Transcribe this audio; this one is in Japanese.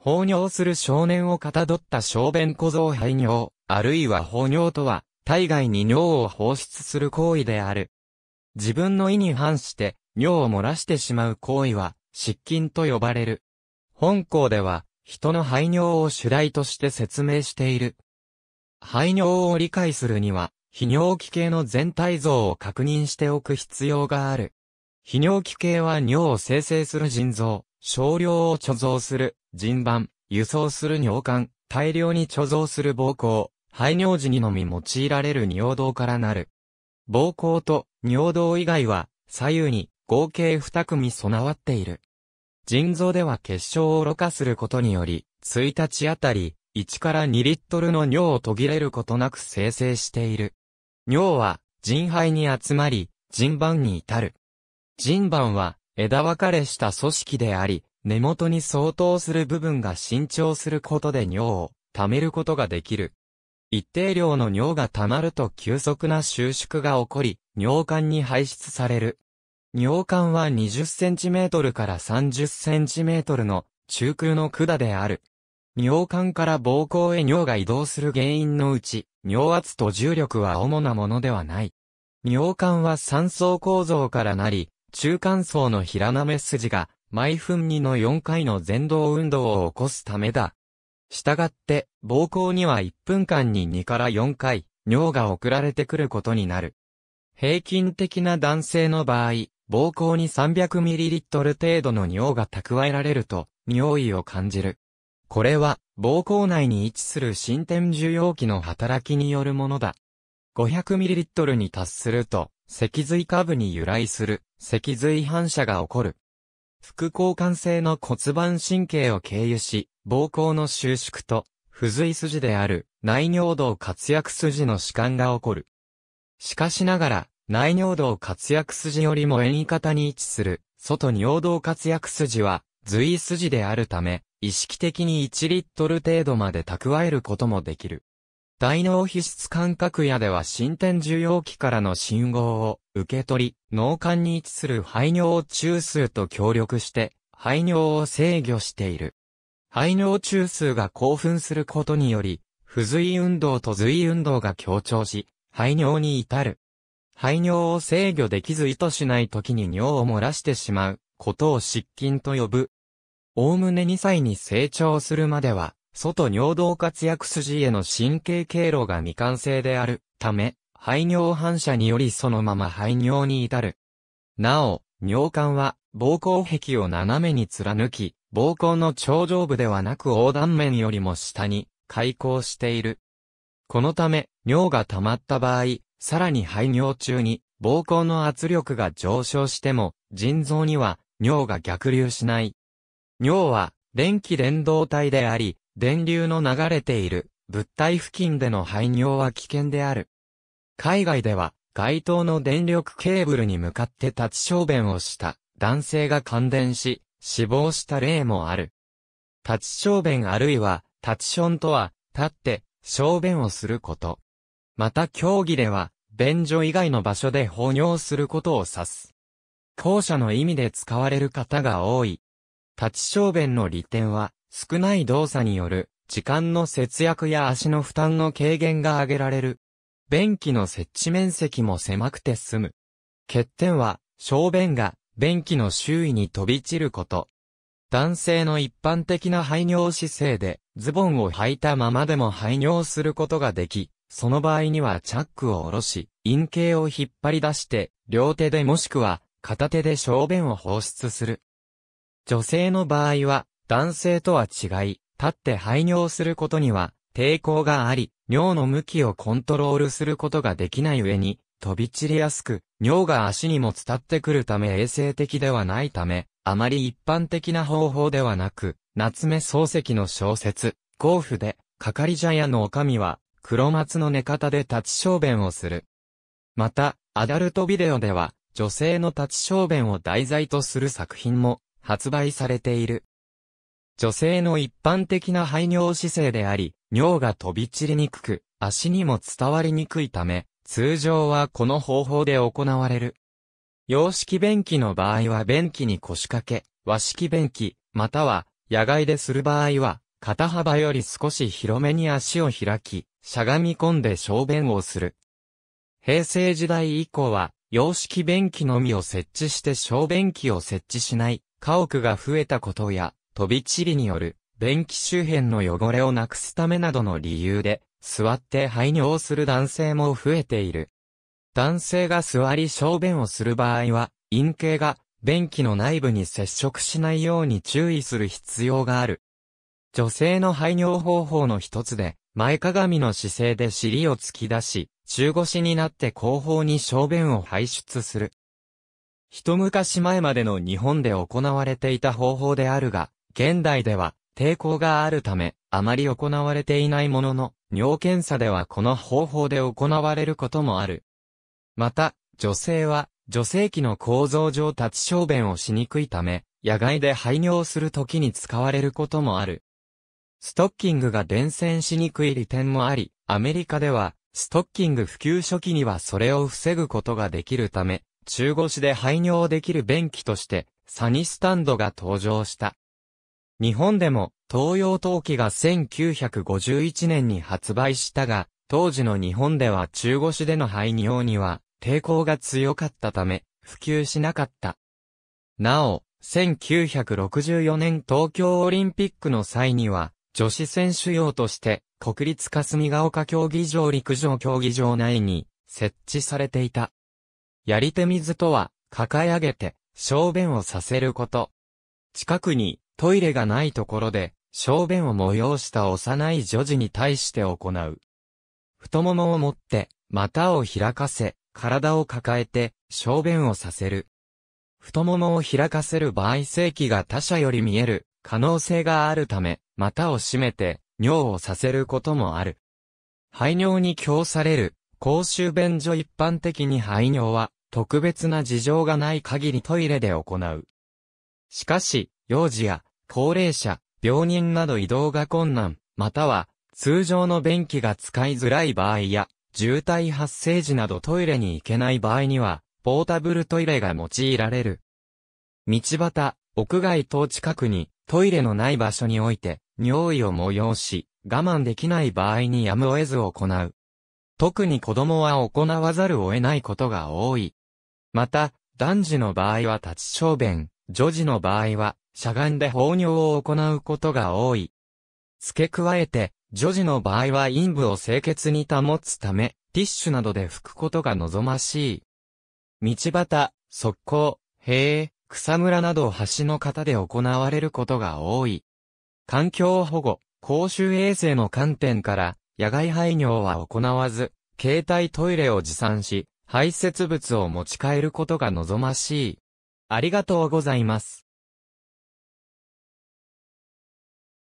放尿する少年をかたどった小便小僧排尿、あるいは放尿とは、体外に尿を放出する行為である。自分の意に反して、尿を漏らしてしまう行為は、失禁と呼ばれる。本校では、人の排尿を主題として説明している。排尿を理解するには、泌尿器系の全体像を確認しておく必要がある。泌尿器系は尿を生成する腎臓、少量を貯蔵する人番、輸送する尿管、大量に貯蔵する膀胱、排尿時にのみ用いられる尿道からなる。膀胱と尿道以外は左右に合計二組備わっている。腎臓では結晶をろ過することにより、1日あたり1から2リットルの尿を途切れることなく生成している。尿は腎肺に集まり、腎盤に至る。腎盤は枝分かれした組織であり、根元に相当する部分が伸長することで尿を溜めることができる。一定量の尿が溜まると急速な収縮が起こり、尿管に排出される。尿管は 20cm から 30cm の中空の管である。尿管から膀胱へ尿が移動する原因のうち、尿圧と重力は主なものではない。尿管は3層構造からなり、中間層の平なめ筋が毎分2の4回の前動運動を起こすためだ。したがって、膀胱には1分間に2から4回、尿が送られてくることになる。平均的な男性の場合、膀胱に 300ml 程度の尿が蓄えられると、尿意を感じる。これは、膀胱内に位置する新点受容器の働きによるものだ。500ml に達すると、脊髄下部に由来する、脊髄反射が起こる。副交換性の骨盤神経を経由し、膀胱の収縮と、付随筋である内尿道活躍筋の弛緩が起こる。しかしながら、内尿道活躍筋よりも遠い方に位置する、外尿道活躍筋は、随筋であるため、意識的に1リットル程度まで蓄えることもできる。大脳皮質感覚野では進展受容器からの信号を受け取り、脳幹に位置する排尿中枢と協力して、排尿を制御している。排尿中枢が興奮することにより、不随運動と随運動が協調し、排尿に至る。排尿を制御できず意図しない時に尿を漏らしてしまうことを失禁と呼ぶ。おおむね2歳に成長するまでは、外尿道活躍筋への神経経路が未完成であるため、排尿反射によりそのまま排尿に至る。なお、尿管は、膀胱壁を斜めに貫き、膀胱の頂上部ではなく横断面よりも下に開口している。このため、尿が溜まった場合、さらに排尿中に、膀胱の圧力が上昇しても、腎臓には、尿が逆流しない。尿は、電気連動体であり、電流の流れている物体付近での排尿は危険である。海外では、街灯の電力ケーブルに向かって立ち小便をした男性が感電し、死亡した例もある。立ち小便あるいは、立ちションとは、立って、小便をすること。また競技では、便所以外の場所で放尿することを指す。後者の意味で使われる方が多い。立ち小便の利点は、少ない動作による時間の節約や足の負担の軽減が挙げられる。便器の設置面積も狭くて済む。欠点は、小便が便器の周囲に飛び散ること。男性の一般的な排尿姿勢で、ズボンを履いたままでも排尿することができ、その場合にはチャックを下ろし、陰茎を引っ張り出して、両手でもしくは片手で小便を放出する。女性の場合は、男性とは違い、立って排尿することには抵抗があり、尿の向きをコントロールすることができない上に、飛び散りやすく、尿が足にも伝ってくるため衛生的ではないため、あまり一般的な方法ではなく、夏目漱石の小説、甲府で、係茶屋の女将は、黒松の寝方で立ち小便をする。また、アダルトビデオでは、女性の立ち小便を題材とする作品も発売されている。女性の一般的な排尿姿勢であり、尿が飛び散りにくく、足にも伝わりにくいため、通常はこの方法で行われる。洋式便器の場合は便器に腰掛け、和式便器、または野外でする場合は、肩幅より少し広めに足を開き、しゃがみ込んで小便をする。平成時代以降は、洋式便器のみを設置して小便器を設置しない、家屋が増えたことや、飛び散りによる便器周辺の汚れをなくすためなどの理由で、座って排尿する男性も増えている。男性が座り小便をする場合は、陰茎が便器の内部に接触しないように注意する必要がある。女性の排尿方法の一つで、前かがみの姿勢で尻を突き出し、中腰になって後方に小便を排出する。一昔前までの日本で行われていた方法であるが、現代では抵抗があるため、あまり行われていないものの、尿検査ではこの方法で行われることもある。また、女性は、女性器の構造上立ち小便をしにくいため、野外で排尿するときに使われることもある。ストッキングが伝染しにくい利点もあり、アメリカでは、ストッキング普及初期にはそれを防ぐことができるため、中腰で排尿できる便器として、サニスタンドが登場した。日本でも東洋陶器が1951年に発売したが、当時の日本では中腰での排尿には抵抗が強かったため、普及しなかった。なお、1964年東京オリンピックの際には、女子選手用として、国立霞ヶ丘競技場陸上競技場内に設置されていた。やり手水とは、抱え上げて、小便をさせること。近くにトイレがないところで、小便を催した幼い女児に対して行う。太ももを持って、股を開かせ、体を抱えて、小便をさせる。太ももを開かせる場合性器が他者より見える可能性があるため、股を閉めて、尿をさせることもある。排尿に供される、公衆便所一般的に排尿は、特別な事情がない限りトイレで行う。しかし、幼児や高齢者、病人など移動が困難、または、通常の便器が使いづらい場合や、渋滞発生時などトイレに行けない場合には、ポータブルトイレが用いられる。道端、屋外等近くに、トイレのない場所において、尿意を催し、我慢できない場合にやむを得ず行う。特に子供は行わざるを得ないことが多い。また、男児の場合は立ち小便、女児の場合はしゃがんで放尿を行うことが多い。付け加えて、女児の場合は陰部を清潔に保つため、ティッシュなどで拭くことが望ましい。道端、側溝、塀、草むらなど橋の方で行われることが多い。環境保護、公衆衛生の観点から、野外排尿は行わず、携帯トイレを持参し、排泄物を持ち帰ることが望ましい。ありがとうございます。